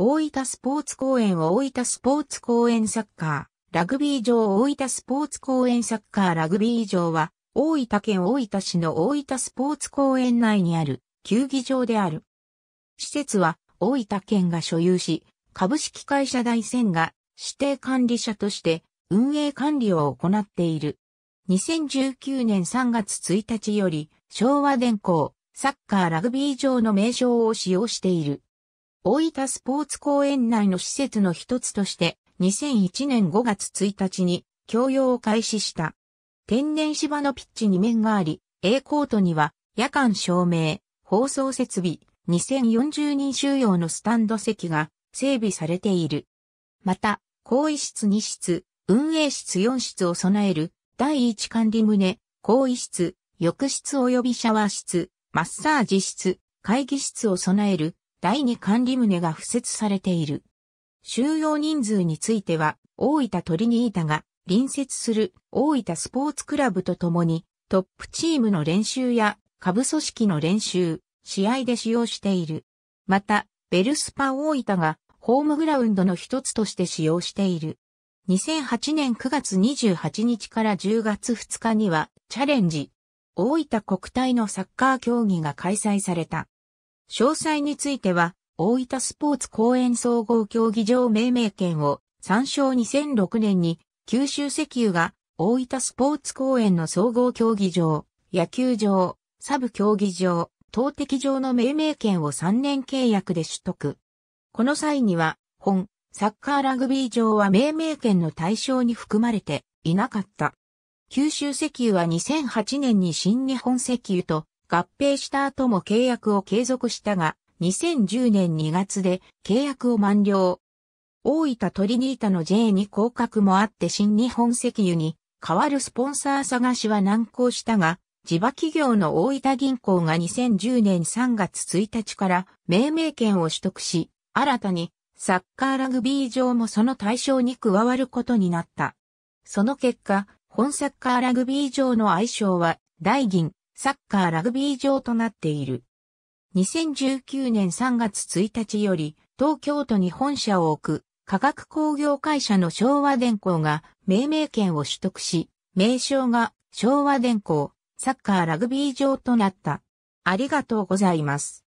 大分スポーツ公園大分スポーツ公園サッカー、ラグビー場大分スポーツ公園サッカーラグビー場は、大分県大分市の大分スポーツ公園内にある球技場である。施設は大分県が所有し、株式会社大仙が指定管理者として運営管理を行っている。2019年3月1日より昭和電工サッカーラグビー場の名称を使用している。大分スポーツ公園内の施設の一つとして2001年5月1日に供用を開始した。天然芝のピッチに面があり、A コートには夜間照明、放送設備、2040人収容のスタンド席が整備されている。また、更衣室2室、運営室4室を備える第1管理棟、更衣室、浴室及びシャワー室、マッサージ室、会議室を備える第2管理棟が付設されている。収容人数については、大分トリニータが隣接する大分スポーツクラブとともに、トップチームの練習や下部組織の練習、試合で使用している。また、ベルスパ大分がホームグラウンドの一つとして使用している。2008年9月28日から10月2日にはチャレンジ。大分国体のサッカー競技が開催された。詳細については、大分スポーツ公園総合競技場命名権を参照2006年に九州石油が大分スポーツ公園の総合競技場、野球場、サブ競技場、投擲場の命名権を3年契約で取得。この際には、本、サッカーラグビー場は命名権の対象に含まれていなかった。九州石油は2008年に新日本石油と合併した後も契約を継続したが、2010年2月で契約を満了。大分トリニータの j に降格もあって新日本石油に代わるスポンサー探しは難航したが、地場企業の大分銀行が2010年3月1日から命名権を取得し、新たにサッカーラグビー場もその対象に加わることになった。その結果、本サッカーラグビー場の愛称は大銀、サッカーラグビー場となっている。2019年3月1日より東京都に本社を置く化学工業会社の昭和電工が命名権を取得し、名称が昭和電工サッカーラグビー場となった。ありがとうございます。